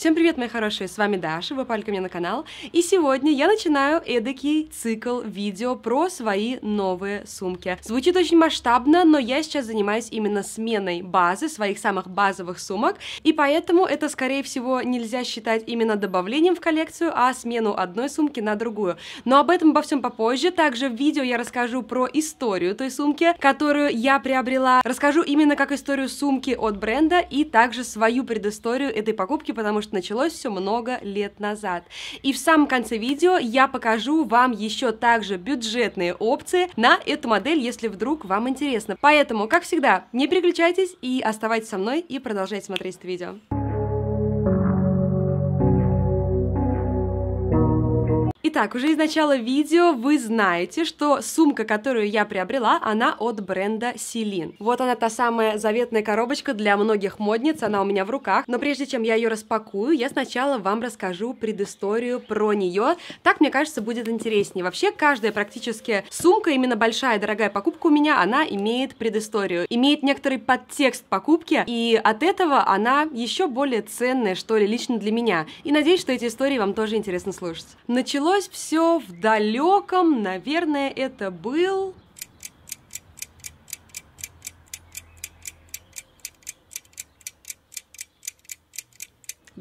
Всем привет, мои хорошие, с вами Даша, вы попали ко мне на канал, и сегодня я начинаю эдакий цикл видео про свои новые сумки. Звучит очень масштабно, но я сейчас занимаюсь именно сменой базы, своих самых базовых сумок, и поэтому это, скорее всего, нельзя считать именно добавлением в коллекцию, а смену одной сумки на другую. Но об этом обо всем попозже, также в видео я расскажу про историю той сумки, которую я приобрела, расскажу именно как историю сумки от бренда и также свою предысторию этой покупки, потому что что началось все много лет назад. И в самом конце видео я покажу вам еще также бюджетные опции на эту модель, если вдруг вам интересно. Поэтому, как всегда, не переключайтесь и оставайтесь со мной и продолжайте смотреть это видео. Итак, уже из начала видео вы знаете, что сумка, которую я приобрела, она от бренда Селин. Вот она та самая заветная коробочка для многих модниц, она у меня в руках. Но прежде чем я ее распакую, я сначала вам расскажу предысторию про нее. Так, мне кажется, будет интереснее. Вообще, каждая практически сумка, именно большая дорогая покупка у меня, она имеет предысторию, имеет некоторый подтекст покупки, и от этого она еще более ценная, что ли, лично для меня. И надеюсь, что эти истории вам тоже интересно слушать. Началось началось все в далеком, наверное, это был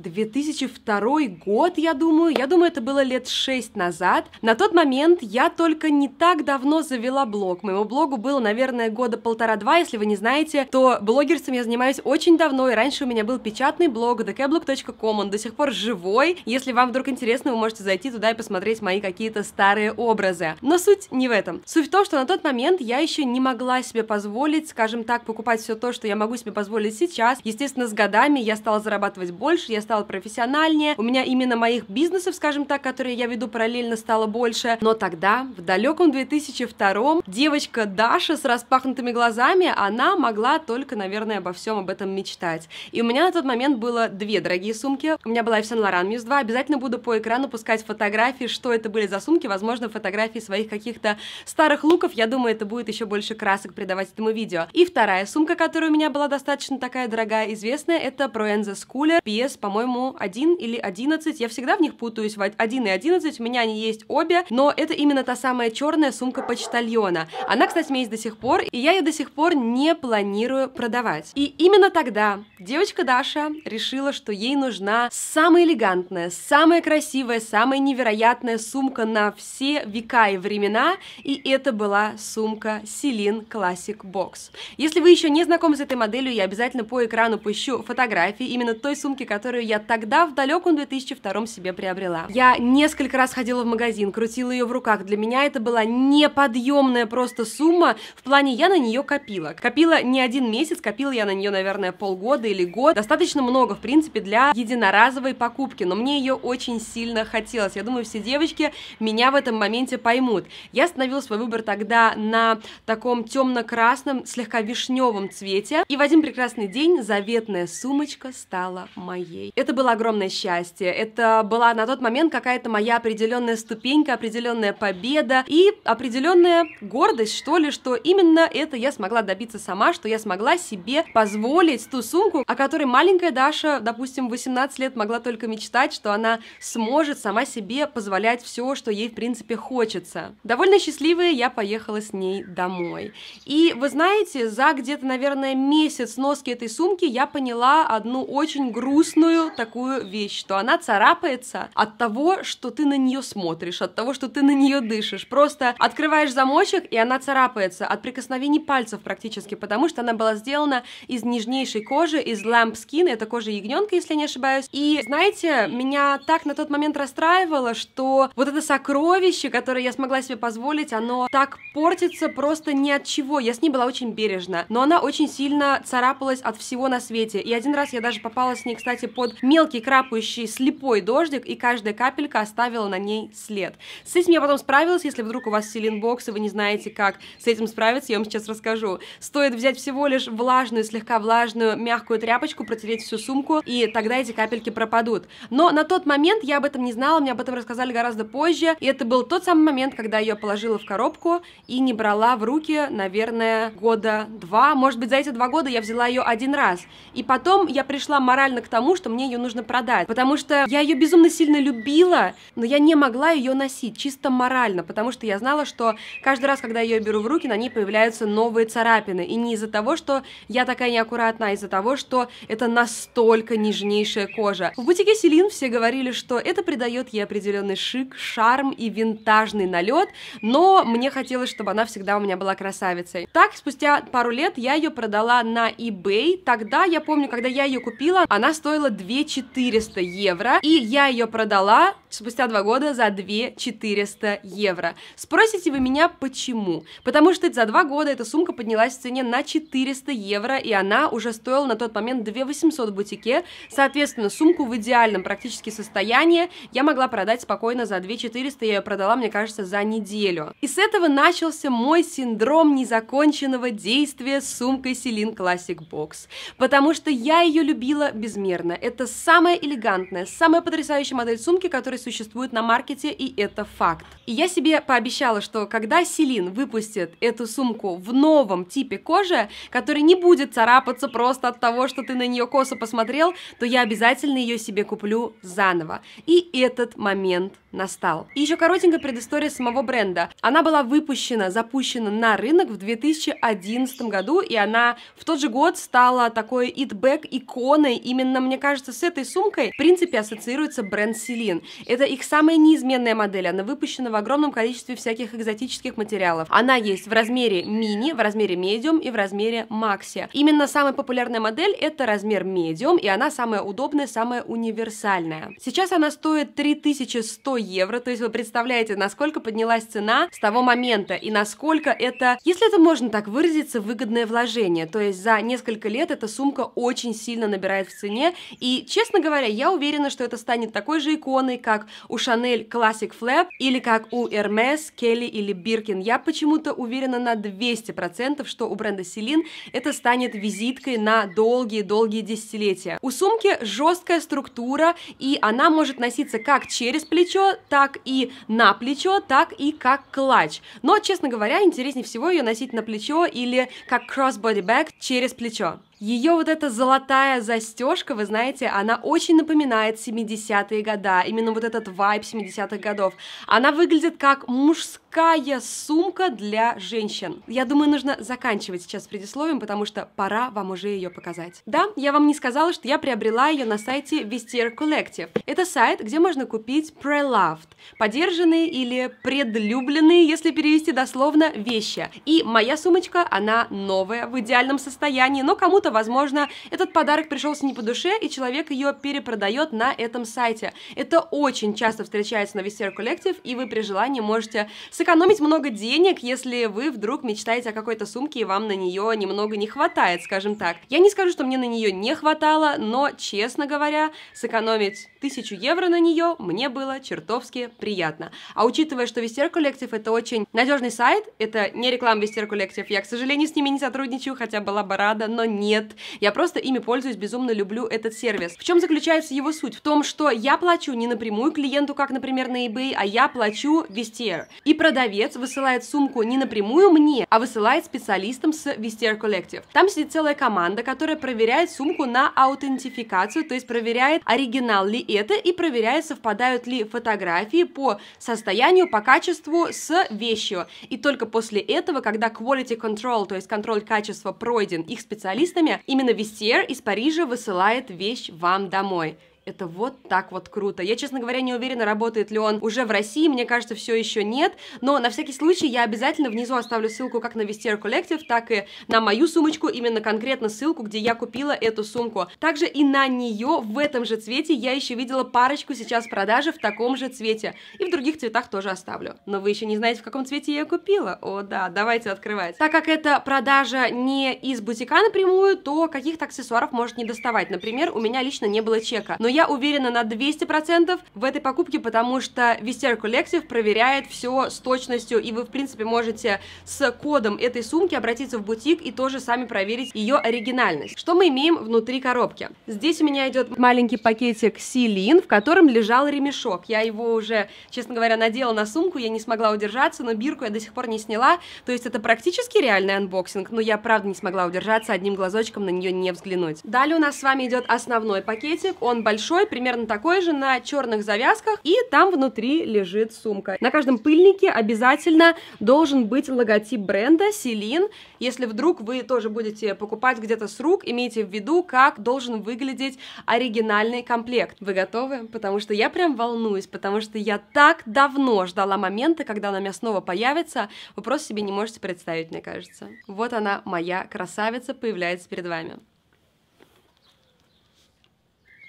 2002 год, я думаю. Я думаю, это было лет 6 назад. На тот момент я только не так давно завела блог. Моему блогу было, наверное, года полтора-два. Если вы не знаете, то блогерством я занимаюсь очень давно. И раньше у меня был печатный блог dkblog.com. Он до сих пор живой. Если вам вдруг интересно, вы можете зайти туда и посмотреть мои какие-то старые образы. Но суть не в этом. Суть в том, что на тот момент я еще не могла себе позволить, скажем так, покупать все то, что я могу себе позволить сейчас. Естественно, с годами я стала зарабатывать больше, я стала профессиональнее, у меня именно моих бизнесов, скажем так, которые я веду параллельно, стало больше. Но тогда, в далеком 2002 девочка Даша с распахнутыми глазами, она могла только, наверное, обо всем об этом мечтать. И у меня на тот момент было две дорогие сумки. У меня была и Saint Laurent Muse 2. Обязательно буду по экрану пускать фотографии, что это были за сумки, возможно, фотографии своих каких-то старых луков. Я думаю, это будет еще больше красок придавать этому видео. И вторая сумка, которая у меня была достаточно такая дорогая, известная, это Proenza Schooler PS, по-моему, по-моему, 1 или одиннадцать, Я всегда в них путаюсь. один и одиннадцать, у меня они есть обе, но это именно та самая черная сумка почтальона. Она, кстати, у меня есть до сих пор, и я ее до сих пор не планирую продавать. И именно тогда девочка Даша решила, что ей нужна самая элегантная, самая красивая, самая невероятная сумка на все века и времена, и это была сумка Селин Classic Box. Если вы еще не знакомы с этой моделью, я обязательно по экрану пущу фотографии именно той сумки, которая которую я тогда в далеком 2002 себе приобрела. Я несколько раз ходила в магазин, крутила ее в руках. Для меня это была неподъемная просто сумма. В плане я на нее копила. Копила не один месяц, копила я на нее, наверное, полгода или год. Достаточно много, в принципе, для единоразовой покупки, но мне ее очень сильно хотелось. Я думаю, все девочки меня в этом моменте поймут. Я остановила свой выбор тогда на таком темно-красном, слегка вишневом цвете. И в один прекрасный день заветная сумочка стала моей. Это было огромное счастье. Это была на тот момент какая-то моя определенная ступенька, определенная победа и определенная гордость, что ли, что именно это я смогла добиться сама, что я смогла себе позволить ту сумку, о которой маленькая Даша, допустим, 18 лет могла только мечтать, что она сможет сама себе позволять все, что ей, в принципе, хочется. Довольно счастливая я поехала с ней домой. И вы знаете, за где-то, наверное, месяц носки этой сумки я поняла одну очень грустную простую такую вещь, что она царапается от того, что ты на нее смотришь, от того, что ты на нее дышишь. Просто открываешь замочек, и она царапается от прикосновений пальцев практически, потому что она была сделана из нежнейшей кожи, из lamp skin, это кожа ягненка, если не ошибаюсь. И, знаете, меня так на тот момент расстраивало, что вот это сокровище, которое я смогла себе позволить, оно так портится просто ни от чего. Я с ней была очень бережна, но она очень сильно царапалась от всего на свете. И один раз я даже попала с ней, кстати, под под мелкий крапающий слепой дождик, и каждая капелька оставила на ней след. С этим я потом справилась, если вдруг у вас селинбокс, и вы не знаете, как с этим справиться, я вам сейчас расскажу. Стоит взять всего лишь влажную, слегка влажную, мягкую тряпочку, протереть всю сумку, и тогда эти капельки пропадут. Но на тот момент я об этом не знала, мне об этом рассказали гораздо позже, и это был тот самый момент, когда я ее положила в коробку и не брала в руки, наверное, года два. Может быть, за эти два года я взяла ее один раз. И потом я пришла морально к тому, что мне мне ее нужно продать, потому что я ее безумно сильно любила, но я не могла ее носить чисто морально, потому что я знала, что каждый раз, когда я ее беру в руки, на ней появляются новые царапины, и не из-за того, что я такая неаккуратна, а из-за того, что это настолько нежнейшая кожа. В бутике Селин все говорили, что это придает ей определенный шик, шарм и винтажный налет, но мне хотелось, чтобы она всегда у меня была красавицей. Так, спустя пару лет я ее продала на eBay, тогда я помню, когда я ее купила, она стоила 2 2400 евро, и я ее продала спустя два года за 2400 евро. Спросите вы меня, почему? Потому что за два года эта сумка поднялась в цене на 400 евро, и она уже стоила на тот момент 2800 в бутике. Соответственно, сумку в идеальном практически состоянии я могла продать спокойно за 2400, я ее продала, мне кажется, за неделю. И с этого начался мой синдром незаконченного действия с сумкой Celine Classic Box, потому что я ее любила безмерно. Это это самая элегантная, самая потрясающая модель сумки, которая существует на маркете, и это факт. И я себе пообещала, что когда Селин выпустит эту сумку в новом типе кожи, который не будет царапаться просто от того, что ты на нее косо посмотрел, то я обязательно ее себе куплю заново. И этот момент настал. И еще коротенькая предыстория самого бренда. Она была выпущена, запущена на рынок в 2011 году, и она в тот же год стала такой итбэк иконой. Именно, мне кажется, с этой сумкой в принципе ассоциируется бренд Селин. Это их самая неизменная модель. Она выпущена в огромном количестве всяких экзотических материалов. Она есть в размере мини, в размере медиум и в размере макси. Именно самая популярная модель это размер медиум, и она самая удобная, самая универсальная. Сейчас она стоит 3100 евро. То есть вы представляете, насколько поднялась цена с того момента и насколько это, если это можно так выразиться, выгодное вложение. То есть за несколько лет эта сумка очень сильно набирает в цене. И, честно говоря, я уверена, что это станет такой же иконой, как у Chanel Classic Flap или как у Hermes, Kelly или Birkin. Я почему-то уверена на 200%, что у бренда Celine это станет визиткой на долгие-долгие десятилетия. У сумки жесткая структура, и она может носиться как через плечо, так и на плечо, так и как клатч. Но, честно говоря, интереснее всего ее носить на плечо или как crossbody bag через плечо. Ее вот эта золотая застежка, вы знаете, она очень напоминает 70-е года, именно вот этот вайб 70-х годов. Она выглядит как мужская сумка для женщин. Я думаю, нужно заканчивать сейчас предисловием, потому что пора вам уже ее показать. Да, я вам не сказала, что я приобрела ее на сайте Vestiaire Collective. Это сайт, где можно купить preloved, подержанные или предлюбленные, если перевести дословно, вещи. И моя сумочка, она новая, в идеальном состоянии, но кому-то кому-то, возможно, этот подарок пришелся не по душе, и человек ее перепродает на этом сайте. Это очень часто встречается на VCR Collective, и вы при желании можете сэкономить много денег, если вы вдруг мечтаете о какой-то сумке, и вам на нее немного не хватает, скажем так. Я не скажу, что мне на нее не хватало, но, честно говоря, сэкономить тысячу евро на нее мне было чертовски приятно. А учитывая, что VCR Collective это очень надежный сайт, это не реклама VCR Collective, я, к сожалению, с ними не сотрудничаю, хотя была бы рада, но не нет. Я просто ими пользуюсь, безумно люблю этот сервис. В чем заключается его суть? В том, что я плачу не напрямую клиенту, как, например, на eBay, а я плачу Vestiaire. И продавец высылает сумку не напрямую мне, а высылает специалистам с Vestiaire Collective. Там сидит целая команда, которая проверяет сумку на аутентификацию, то есть проверяет, оригинал ли это, и проверяет, совпадают ли фотографии по состоянию, по качеству с вещью. И только после этого, когда quality control, то есть контроль качества пройден их специалистами, время именно Вестиер из Парижа высылает вещь вам домой. Это вот так вот круто. Я, честно говоря, не уверена, работает ли он уже в России, мне кажется, все еще нет, но на всякий случай я обязательно внизу оставлю ссылку как на Vestiaire Collective, так и на мою сумочку, именно конкретно ссылку, где я купила эту сумку. Также и на нее в этом же цвете я еще видела парочку сейчас продажи в таком же цвете, и в других цветах тоже оставлю. Но вы еще не знаете, в каком цвете я ее купила? О, да, давайте открывать. Так как это продажа не из бутика напрямую, то каких-то аксессуаров может не доставать. Например, у меня лично не было чека, но я я уверена на 200% в этой покупке, потому что Vestiaire Collective проверяет все с точностью, и вы, в принципе, можете с кодом этой сумки обратиться в бутик и тоже сами проверить ее оригинальность. Что мы имеем внутри коробки? Здесь у меня идет маленький пакетик Силин, в котором лежал ремешок. Я его уже, честно говоря, надела на сумку, я не смогла удержаться, но бирку я до сих пор не сняла, то есть это практически реальный анбоксинг, но я, правда, не смогла удержаться, одним глазочком на нее не взглянуть. Далее у нас с вами идет основной пакетик, он большой, большой, примерно такой же, на черных завязках, и там внутри лежит сумка. На каждом пыльнике обязательно должен быть логотип бренда Селин. Если вдруг вы тоже будете покупать где-то с рук, имейте в виду, как должен выглядеть оригинальный комплект. Вы готовы? Потому что я прям волнуюсь, потому что я так давно ждала момента, когда она у меня снова появится. Вы просто себе не можете представить, мне кажется. Вот она, моя красавица, появляется перед вами.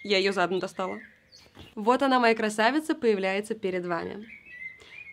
Я ее задом достала. Вот она, моя красавица, появляется перед вами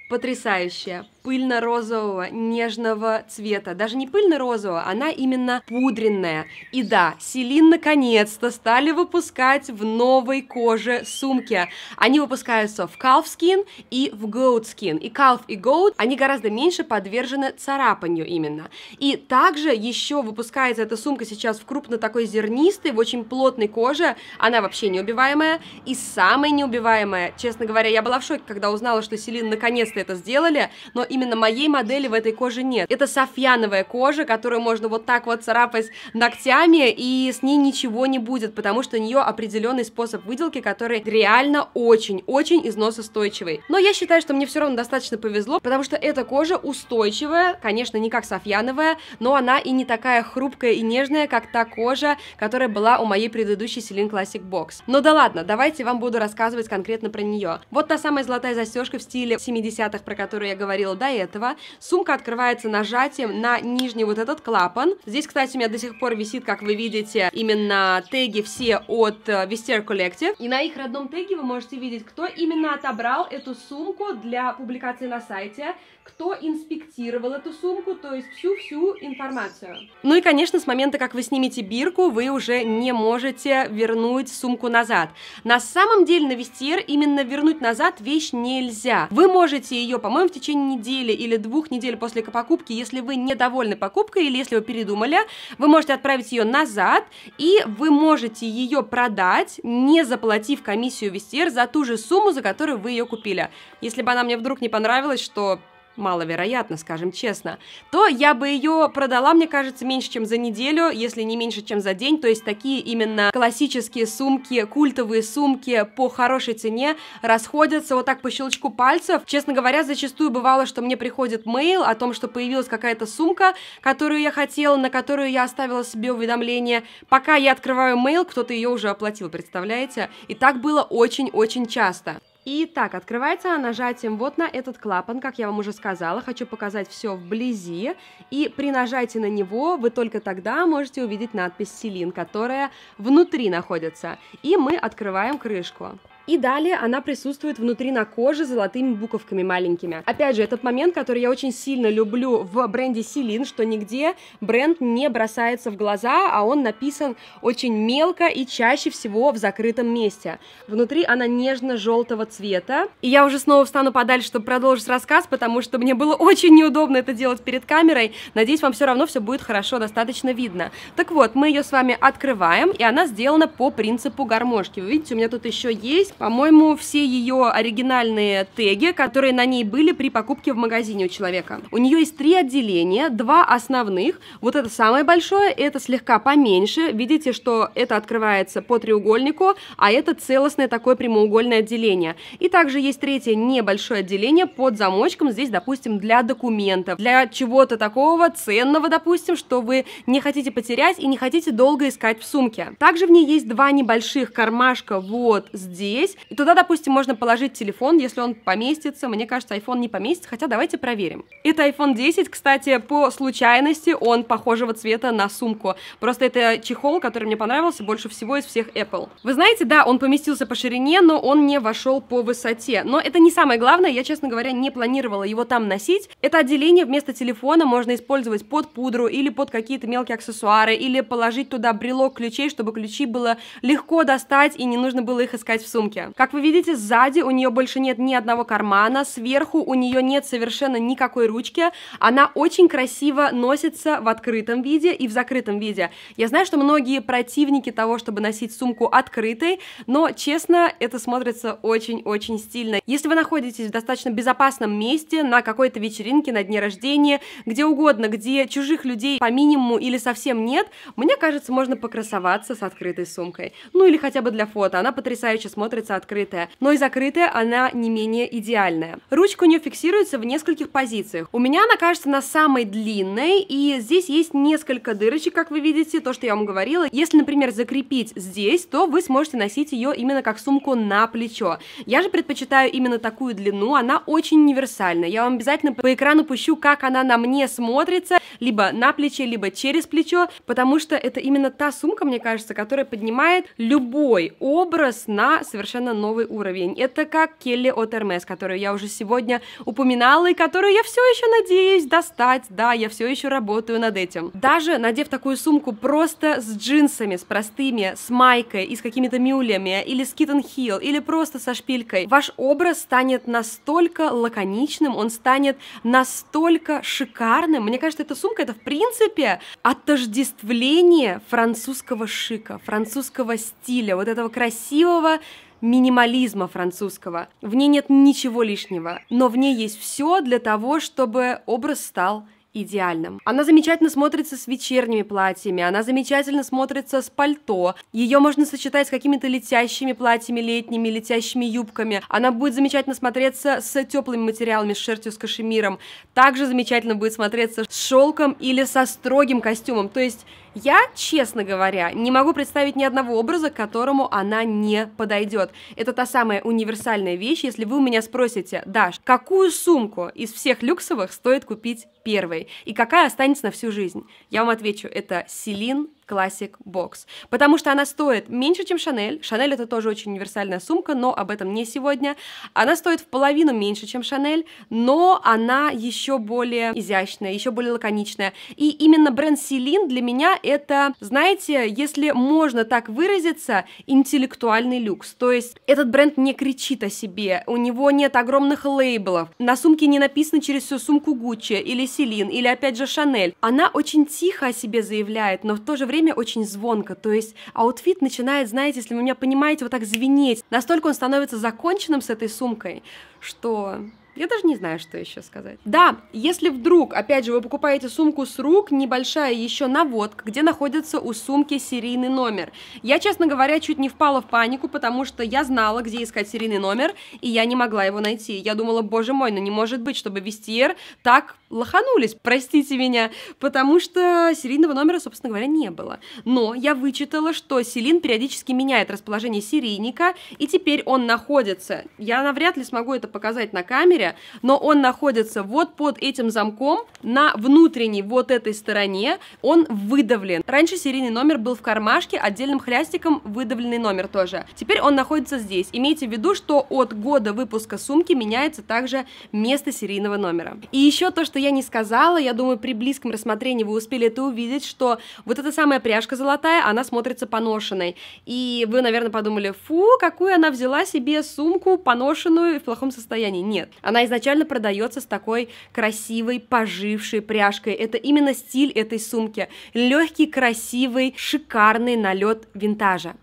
потрясающая, пыльно-розового, нежного цвета. Даже не пыльно-розового, она именно пудренная. И да, Селин наконец-то стали выпускать в новой коже сумки. Они выпускаются в Calfskin и в Goatskin. И Calf и Goat, они гораздо меньше подвержены царапанию именно. И также еще выпускается эта сумка сейчас в крупно такой зернистой, в очень плотной коже. Она вообще неубиваемая. И самая неубиваемая, честно говоря, я была в шоке, когда узнала, что Селин наконец-то классно это сделали, но именно моей модели в этой коже нет. Это софьяновая кожа, которую можно вот так вот царапать ногтями, и с ней ничего не будет, потому что у нее определенный способ выделки, который реально очень-очень износостойчивый. Но я считаю, что мне все равно достаточно повезло, потому что эта кожа устойчивая, конечно, не как софьяновая, но она и не такая хрупкая и нежная, как та кожа, которая была у моей предыдущей Celine Classic Box. Но ну да ладно, давайте вам буду рассказывать конкретно про нее. Вот та самая золотая застежка в стиле 70 агрегатах, про которые я говорила до этого. Сумка открывается нажатием на нижний вот этот клапан. Здесь, кстати, у меня до сих пор висит, как вы видите, именно теги все от э, Vestiaire Collective. И на их родном теге вы можете видеть, кто именно отобрал эту сумку для публикации на сайте кто инспектировал эту сумку, то есть всю-всю информацию. Ну и, конечно, с момента, как вы снимете бирку, вы уже не можете вернуть сумку назад. На самом деле на Вестиер именно вернуть назад вещь нельзя. Вы можете ее, по-моему, в течение недели или двух недель после покупки, если вы недовольны покупкой или если вы передумали, вы можете отправить ее назад, и вы можете ее продать, не заплатив комиссию Вестиер за ту же сумму, за которую вы ее купили. Если бы она мне вдруг не понравилась, что маловероятно, скажем честно, то я бы ее продала, мне кажется, меньше, чем за неделю, если не меньше, чем за день. То есть такие именно классические сумки, культовые сумки по хорошей цене расходятся вот так по щелчку пальцев. Честно говоря, зачастую бывало, что мне приходит мейл о том, что появилась какая-то сумка, которую я хотела, на которую я оставила себе уведомление. Пока я открываю мейл, кто-то ее уже оплатил, представляете? И так было очень-очень часто. Итак, открывается она нажатием вот на этот клапан, как я вам уже сказала, хочу показать все вблизи. И при нажатии на него вы только тогда можете увидеть надпись «Селин», которая внутри находится. И мы открываем крышку. И далее она присутствует внутри на коже золотыми буковками маленькими. Опять же, этот момент, который я очень сильно люблю в бренде Селин, что нигде бренд не бросается в глаза, а он написан очень мелко и чаще всего в закрытом месте. Внутри она нежно-желтого цвета. И я уже снова встану подальше, чтобы продолжить рассказ, потому что мне было очень неудобно это делать перед камерой. Надеюсь, вам все равно все будет хорошо, достаточно видно. Так вот, мы ее с вами открываем, и она сделана по принципу гармошки. Вы видите, у меня тут еще есть по-моему, все ее оригинальные теги, которые на ней были при покупке в магазине у человека. У нее есть три отделения, два основных. Вот это самое большое, это слегка поменьше. Видите, что это открывается по треугольнику, а это целостное такое прямоугольное отделение. И также есть третье небольшое отделение под замочком. Здесь, допустим, для документов, для чего-то такого ценного, допустим, что вы не хотите потерять и не хотите долго искать в сумке. Также в ней есть два небольших кармашка вот здесь здесь. И туда, допустим, можно положить телефон, если он поместится. Мне кажется, iPhone не поместится, хотя давайте проверим. Это iPhone 10, кстати, по случайности он похожего цвета на сумку. Просто это чехол, который мне понравился больше всего из всех Apple. Вы знаете, да, он поместился по ширине, но он не вошел по высоте. Но это не самое главное, я, честно говоря, не планировала его там носить. Это отделение вместо телефона можно использовать под пудру или под какие-то мелкие аксессуары, или положить туда брелок ключей, чтобы ключи было легко достать и не нужно было их искать в сумке сумке. Как вы видите, сзади у нее больше нет ни одного кармана, сверху у нее нет совершенно никакой ручки. Она очень красиво носится в открытом виде и в закрытом виде. Я знаю, что многие противники того, чтобы носить сумку открытой, но, честно, это смотрится очень-очень стильно. Если вы находитесь в достаточно безопасном месте, на какой-то вечеринке, на дне рождения, где угодно, где чужих людей по минимуму или совсем нет, мне кажется, можно покрасоваться с открытой сумкой. Ну или хотя бы для фото, она потрясающе смотрится открыться открытая, но и закрытая она не менее идеальная. Ручка у нее фиксируется в нескольких позициях. У меня она кажется на самой длинной, и здесь есть несколько дырочек, как вы видите, то, что я вам говорила. Если, например, закрепить здесь, то вы сможете носить ее именно как сумку на плечо. Я же предпочитаю именно такую длину, она очень универсальная. Я вам обязательно по экрану пущу, как она на мне смотрится, либо на плече, либо через плечо, потому что это именно та сумка, мне кажется, которая поднимает любой образ на совершенно совершенно новый уровень. Это как Келли от Hermes, которую я уже сегодня упоминала и которую я все еще надеюсь достать. Да, я все еще работаю над этим. Даже надев такую сумку просто с джинсами, с простыми, с майкой и с какими-то мюлями, или с китон хилл, или просто со шпилькой, ваш образ станет настолько лаконичным, он станет настолько шикарным. Мне кажется, эта сумка это в принципе отождествление французского шика, французского стиля, вот этого красивого минимализма французского. В ней нет ничего лишнего, но в ней есть все для того, чтобы образ стал идеальным. Она замечательно смотрится с вечерними платьями, она замечательно смотрится с пальто, ее можно сочетать с какими-то летящими платьями летними, летящими юбками, она будет замечательно смотреться с теплыми материалами, с шерстью, с кашемиром, также замечательно будет смотреться с шелком или со строгим костюмом, то есть я, честно говоря, не могу представить ни одного образа, к которому она не подойдет. Это та самая универсальная вещь, если вы у меня спросите, Даш, какую сумку из всех люксовых стоит купить первой и какая останется на всю жизнь? Я вам отвечу, это Селин Classic Box, потому что она стоит меньше, чем Шанель. Шанель это тоже очень универсальная сумка, но об этом не сегодня. Она стоит в половину меньше, чем Шанель, но она еще более изящная, еще более лаконичная. И именно бренд Селин для меня это, знаете, если можно так выразиться, интеллектуальный люкс. То есть этот бренд не кричит о себе, у него нет огромных лейблов, на сумке не написано через всю сумку Гуччи или Селин, или опять же Шанель. Она очень тихо о себе заявляет, но в то же время время очень звонко, то есть аутфит начинает, знаете, если вы меня понимаете, вот так звенеть. Настолько он становится законченным с этой сумкой, что я даже не знаю, что еще сказать. Да, если вдруг, опять же, вы покупаете сумку с рук, небольшая еще наводка, где находится у сумки серийный номер. Я, честно говоря, чуть не впала в панику, потому что я знала, где искать серийный номер, и я не могла его найти. Я думала, боже мой, ну не может быть, чтобы Вестиер так лоханулись, простите меня, потому что серийного номера, собственно говоря, не было. Но я вычитала, что Селин периодически меняет расположение серийника, и теперь он находится, я навряд ли смогу это показать на камере, но он находится вот под этим замком, на внутренней вот этой стороне он выдавлен. Раньше серийный номер был в кармашке, отдельным хлястиком выдавленный номер тоже. Теперь он находится здесь. Имейте в виду, что от года выпуска сумки меняется также место серийного номера. И еще то, что что я не сказала, я думаю, при близком рассмотрении вы успели это увидеть, что вот эта самая пряжка золотая, она смотрится поношенной. И вы, наверное, подумали, фу, какую она взяла себе сумку поношенную в плохом состоянии. Нет, она изначально продается с такой красивой, пожившей пряжкой. Это именно стиль этой сумки. Легкий, красивый, шикарный налет винтажа.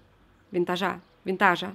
Винтажа. Винтажа.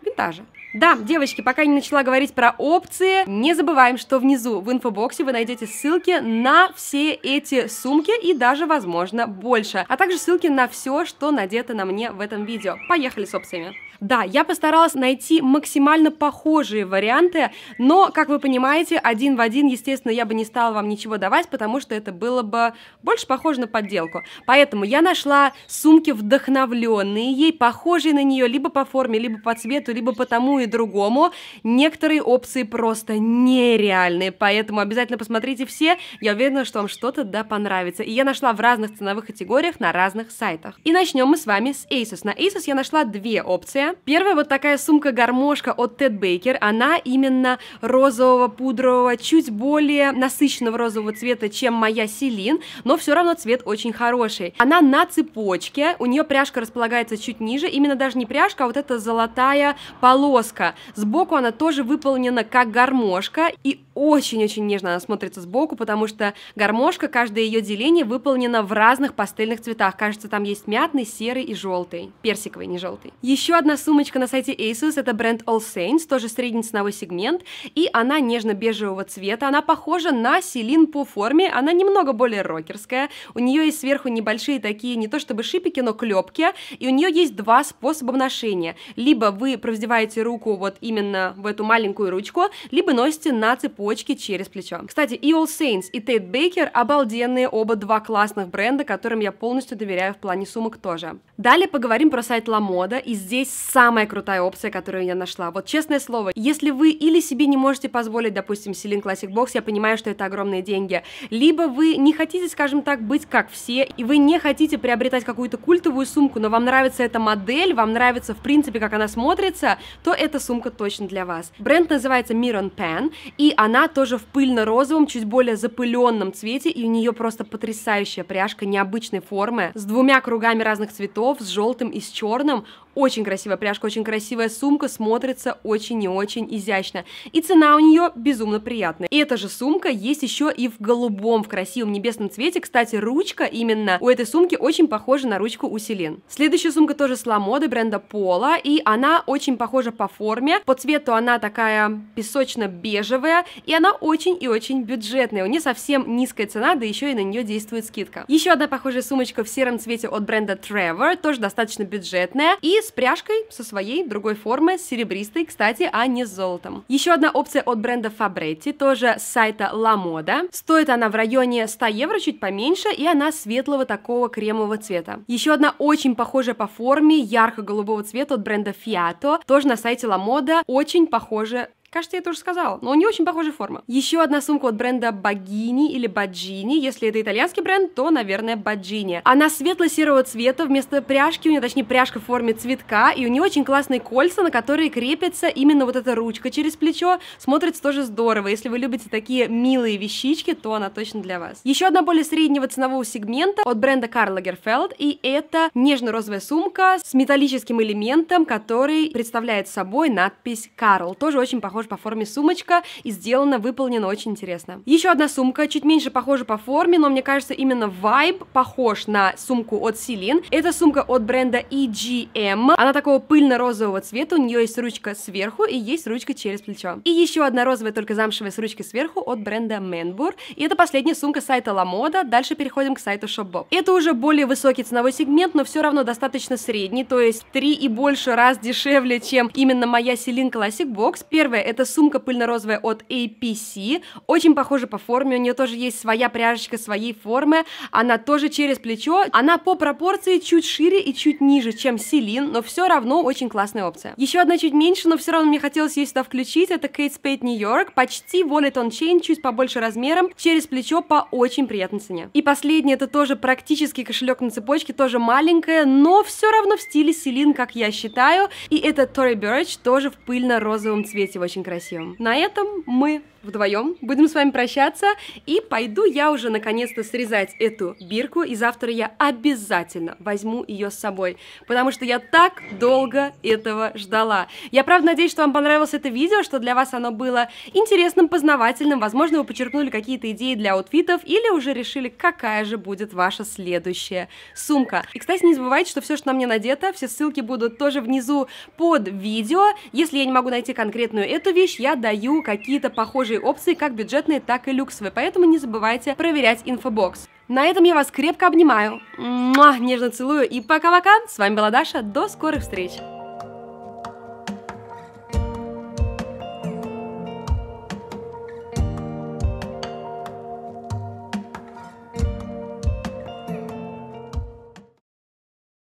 Винтажа. Да, девочки, пока не начала говорить про опции, не забываем, что внизу в инфобоксе вы найдете ссылки на все эти сумки и даже, возможно, больше, а также ссылки на все, что надето на мне в этом видео. Поехали с опциями. Да, я постаралась найти максимально похожие варианты, но, как вы понимаете, один в один, естественно, я бы не стала вам ничего давать, потому что это было бы больше похоже на подделку. Поэтому я нашла сумки вдохновленные, ей похожие на нее либо по форме, либо по цвету, либо по тому, и другому. Некоторые опции просто нереальные, поэтому обязательно посмотрите все. Я уверена, что вам что-то да понравится. И я нашла в разных ценовых категориях на разных сайтах. И начнем мы с вами с Asus. На Asus я нашла две опции. Первая вот такая сумка-гармошка от Ted Baker. Она именно розового, пудрового, чуть более насыщенного розового цвета, чем моя Селин, но все равно цвет очень хороший. Она на цепочке, у нее пряжка располагается чуть ниже, именно даже не пряжка, а вот эта золотая полоска доска. Сбоку она тоже выполнена как гармошка, и очень-очень нежно она смотрится сбоку, потому что гармошка, каждое ее деление выполнено в разных пастельных цветах. Кажется, там есть мятный, серый и желтый. Персиковый, не желтый. Еще одна сумочка на сайте Asus, это бренд All Saints, тоже средний ценовой сегмент, и она нежно-бежевого цвета. Она похожа на Селин по форме, она немного более рокерская. У нее есть сверху небольшие такие, не то чтобы шипики, но клепки, и у нее есть два способа ношения. Либо вы провздеваете руку руку вот именно в эту маленькую ручку, либо носите на цепочке через плечо. Кстати, и All Saints, и Tate Baker обалденные оба два классных бренда, которым я полностью доверяю в плане сумок тоже. Далее поговорим про сайт LaModa, и здесь самая крутая опция, которую я нашла. Вот честное слово, если вы или себе не можете позволить, допустим, Celine Classic Box, я понимаю, что это огромные деньги, либо вы не хотите, скажем так, быть как все, и вы не хотите приобретать какую-то культовую сумку, но вам нравится эта модель, вам нравится, в принципе, как она смотрится, то это эта сумка точно для вас. Бренд называется Miron Pen, и она тоже в пыльно-розовом, чуть более запыленном цвете, и у нее просто потрясающая пряжка необычной формы, с двумя кругами разных цветов, с желтым и с черным. Очень красивая пряжка, очень красивая сумка, смотрится очень и очень изящно. И цена у нее безумно приятная. И эта же сумка есть еще и в голубом, в красивом небесном цвете. Кстати, ручка именно у этой сумки очень похожа на ручку у Селин. Следующая сумка тоже с ламоды бренда Пола, и она очень похожа по форме. По цвету она такая песочно-бежевая, и она очень и очень бюджетная. У нее совсем низкая цена, да еще и на нее действует скидка. Еще одна похожая сумочка в сером цвете от бренда Trevor, тоже достаточно бюджетная, и с пряжкой со своей другой формы, серебристой, кстати, а не с золотом. Еще одна опция от бренда Fabretti, тоже с сайта La Moda. Стоит она в районе 100 евро, чуть поменьше, и она светлого такого кремового цвета. Еще одна очень похожая по форме, ярко-голубого цвета от бренда Fiato, тоже на сайте мода очень похожа Кажется, я тоже сказала, но у нее очень похожая форма. Еще одна сумка от бренда Богини или Баджини. Если это итальянский бренд, то, наверное, Баджини. Она светло-серого цвета, вместо пряжки у нее, точнее, пряжка в форме цветка, и у нее очень классные кольца, на которые крепится именно вот эта ручка через плечо. Смотрится тоже здорово. Если вы любите такие милые вещички, то она точно для вас. Еще одна более среднего ценового сегмента от бренда Карл Лагерфелд, и это нежно-розовая сумка с металлическим элементом, который представляет собой надпись Карл. Тоже очень похож похожа по форме сумочка и сделана, выполнена очень интересно. Еще одна сумка, чуть меньше похожа по форме, но мне кажется, именно vibe похож на сумку от Селин. Это сумка от бренда EGM. Она такого пыльно-розового цвета, у нее есть ручка сверху и есть ручка через плечо. И еще одна розовая, только замшевая с ручкой сверху от бренда Menbur. И это последняя сумка сайта LaModa. Дальше переходим к сайту ShopBob. Это уже более высокий ценовой сегмент, но все равно достаточно средний, то есть три и больше раз дешевле, чем именно моя Селин Classic Box. первая это сумка пыльно-розовая от APC. Очень похожа по форме. У нее тоже есть своя пряжечка своей формы. Она тоже через плечо. Она по пропорции чуть шире и чуть ниже, чем Селин, но все равно очень классная опция. Еще одна чуть меньше, но все равно мне хотелось ее сюда включить. Это Kate Spade New York. Почти Wallet on Chain, чуть побольше размером. Через плечо по очень приятной цене. И последнее, это тоже практически кошелек на цепочке. Тоже маленькая, но все равно в стиле Селин, как я считаю. И это Tory Burch, тоже в пыльно-розовом цвете очень очень красивым. На этом мы вдвоем будем с вами прощаться. И пойду я уже наконец-то срезать эту бирку. И завтра я обязательно возьму ее с собой. Потому что я так долго этого ждала. Я правда надеюсь, что вам понравилось это видео, что для вас оно было интересным, познавательным. Возможно, вы почерпнули какие-то идеи для аутфитов или уже решили, какая же будет ваша следующая сумка. И, кстати, не забывайте, что все, что на мне надето, все ссылки будут тоже внизу под видео. Если я не могу найти конкретную эту вещь, я даю какие-то похожие похожие опции, как бюджетные, так и люксовые, поэтому не забывайте проверять инфобокс. На этом я вас крепко обнимаю, Муа, нежно целую и пока-пока. С вами была Даша, до скорых встреч!